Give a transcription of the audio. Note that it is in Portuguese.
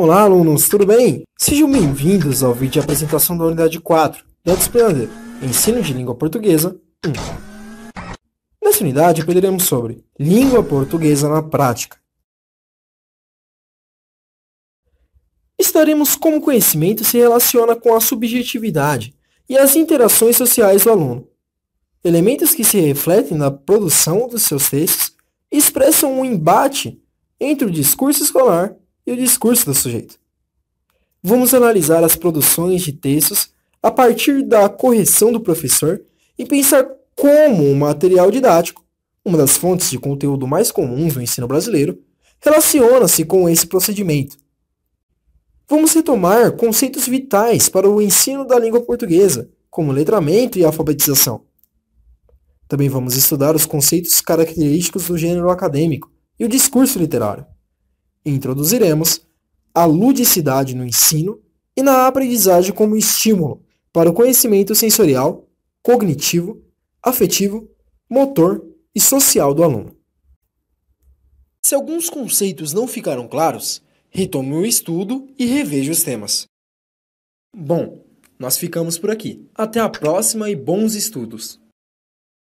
Olá, alunos, tudo bem? Sejam bem-vindos ao vídeo de apresentação da Unidade 4 da Desprender, Ensino de Língua Portuguesa 1. Nessa unidade, aprenderemos sobre Língua Portuguesa na Prática. Estaremos como o conhecimento se relaciona com a subjetividade e as interações sociais do aluno. Elementos que se refletem na produção dos seus textos expressam um embate entre o discurso escolar e o discurso do sujeito. Vamos analisar as produções de textos a partir da correção do professor e pensar como o um material didático, uma das fontes de conteúdo mais comuns no ensino brasileiro, relaciona-se com esse procedimento. Vamos retomar conceitos vitais para o ensino da língua portuguesa, como letramento e alfabetização. Também vamos estudar os conceitos característicos do gênero acadêmico e o discurso literário. Introduziremos a ludicidade no ensino e na aprendizagem como estímulo para o conhecimento sensorial, cognitivo, afetivo, motor e social do aluno. Se alguns conceitos não ficaram claros, retome o estudo e reveja os temas. Bom, nós ficamos por aqui. Até a próxima e bons estudos!